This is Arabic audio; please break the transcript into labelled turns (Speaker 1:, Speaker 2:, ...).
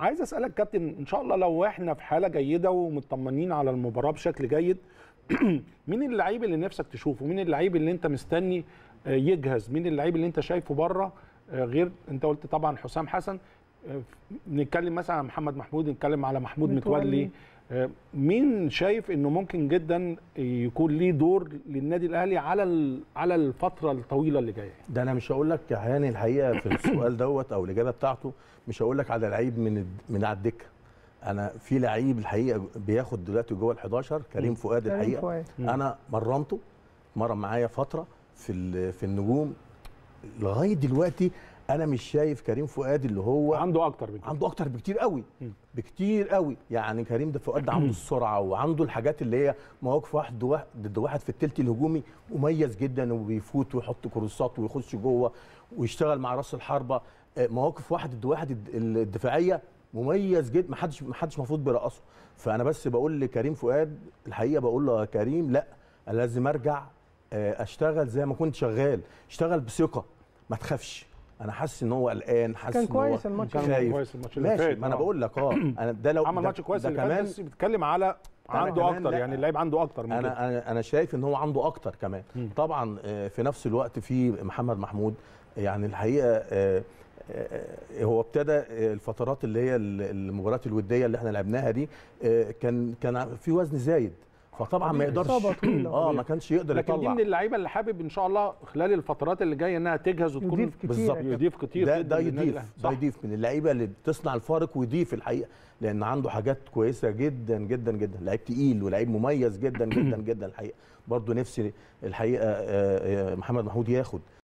Speaker 1: عايز اسالك كابتن ان شاء الله لو احنا في حاله جيده ومطمنين على المباراه بشكل جيد مين اللعيب اللي نفسك تشوفه مين اللعيب اللي انت مستني آه، يجهز مين اللعيب اللي انت شايفه بره آه، غير انت قلت طبعا حسام حسن آه، نتكلم مثلا على محمد محمود نتكلم على محمود متولي, متولي. آه، مين شايف انه ممكن جدا يكون ليه دور للنادي الاهلي على على الفتره الطويله اللي جايه
Speaker 2: ده انا مش هقول لك يعني الحقيقه في السؤال دوت او الاجابه بتاعته مش هقول لك على لعيب من من على الدكه انا في لعيب الحقيقه بياخد دلوقتي جوه ال11 كريم فؤاد الحقيقه فؤاد. انا مرنته مر معايا فتره في في النجوم لغايه دلوقتي انا مش شايف كريم فؤاد اللي هو عنده اكتر بكتير عنده اكتر بكتير قوي بكتير قوي يعني كريم ده فؤاد عنده السرعه وعنده الحاجات اللي هي مواقف واحد ضد واحد في التلت الهجومي مميز جدا وبيفوت ويحط كروسات ويخش جوه ويشتغل مع راس الحربه آه، مواقف واحد ضد واحد الدفاعيه مميز جدا ما حدش ما حدش المفروض بيرقصه فانا بس بقول لكريم فؤاد الحقيقه بقول له يا كريم لا انا لازم ارجع آه، اشتغل زي ما كنت شغال اشتغل بثقه ما تخافش انا حاسس ان هو قلقان حاسس كان كويس الماتش كان كويس الماتش اللي فات ما انا آه. بقول لك اه انا ده لو عمل ماتش كويس اللي كمان بس
Speaker 1: بيتكلم على عنده اكتر يعني اللعيب
Speaker 2: عنده اكتر من انا انا انا شايف ان هو عنده اكتر كمان طبعا آه، في نفس الوقت في محمد محمود يعني الحقيقه آه، هو ابتدى الفترات اللي هي المباريات الوديه اللي احنا لعبناها دي كان كان في وزن زايد فطبعا ما يقدرش اه ما كانش يقدر لكن يطلع لكن دي من
Speaker 1: اللعيبه اللي حابب ان شاء الله خلال الفترات اللي جايه انها تجهز وتكون بالظبط يضيف كتير ده ده يضيف ده يضيف من اللعيبه اللي بتصنع الفارق
Speaker 2: ويضيف الحقيقه لان عنده حاجات كويسه جدا جدا جدا لعيب تقيل ولعيب مميز جدا جدا جدا الحقيقه برضه نفسي الحقيقه آه، آه، آه، محمد محمود ياخد